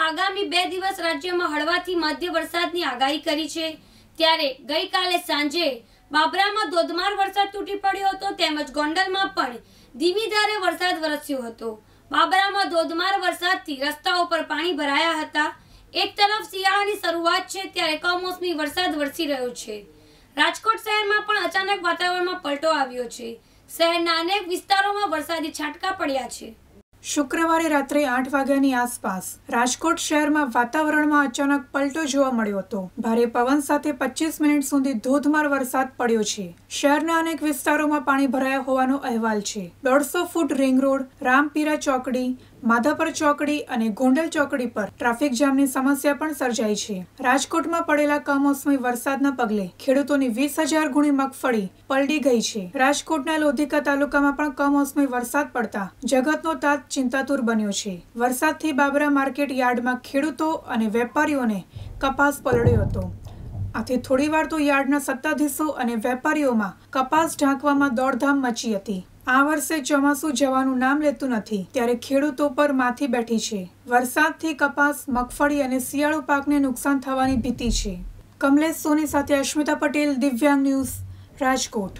આગામી બે દિવસ રાજ્યમાં હળવાથી મધ્ય વરસાદની આગાહી કરી છે ત્યારે ગઈકાલે સાંજે બાબરામાં ધોધમાર વરસાદ તૂટી પડ્યો હતો તેમજ ગોંડલમાં પણ ધીમી ધારે વરસાદ વરસ્યો હતો બાબરામાં ધોધમાર વરસાદથી રસ્તાઓ પર પાણી ભરાયા હતા એક તરફ શિયાળાની શરૂઆત છે ત્યારે કમોસમી વરસાદ વરસી રહ્યો છે રાજકોટ શહેરમાં પણ અચાનક વાતાવરણમાં પલટો આવ્યો છે શહેરના અનેક વિસ્તારોમાં વરસાદી છાંટકા પડ્યા છે શુક્રવારે રાત્રે આઠ વાગ્યાની આસપાસ રાજકોટ શહેરમાં વાતાવરણમાં અચાનક પલટો જોવા મળ્યો હતો ભારે પવન સાથે પચીસ મિનિટ સુધી ધોધમાર વરસાદ પડ્યો છે શહેરના અનેક વિસ્તારોમાં પાણી ભરાયા હોવાનો અહેવાલ છે દોઢસો ફૂટ રિંગ રોડ રામપીરા ચોકડી માધાપર ચોકડી અને ગોંડલ ચોકડી પર ટ્રાફિક જામની સમસ્યા પણ સર્જાઈ છે રાજકોટમાં પડેલા કમોસમી વરસાદના પગલે ખેડૂતોની વીસ હજાર ગુણી મગફળી પલડી ગઈ છે રાજકોટના લોધિકા તાલુકામાં પણ કમોસમી વરસાદ પડતા જગતનો તાત ચિંતાતુર બન્યો છે વરસાદથી બાબરા માર્કેટ યાર્ડમાં ખેડૂતો અને વેપારીઓને કપાસ પલળ્યો હતો આથી થોડીવાર તો યાર્ડના સત્તાધીશો અને વેપારીઓમાં કપાસ ઢાંકવામાં દોડધામ મચી હતી આ વર્ષે ચોમાસું જવાનું નામ લેતું નથી ત્યારે ખેડૂતો પર માથી બેઠી છે વરસાદથી કપાસ મગફળી અને શિયાળુ પાકને નુકસાન થવાની ભીતિ છે કમલેશ સોની સાથે અશ્મિતા પટેલ દિવ્યાંગ ન્યૂઝ રાજકોટ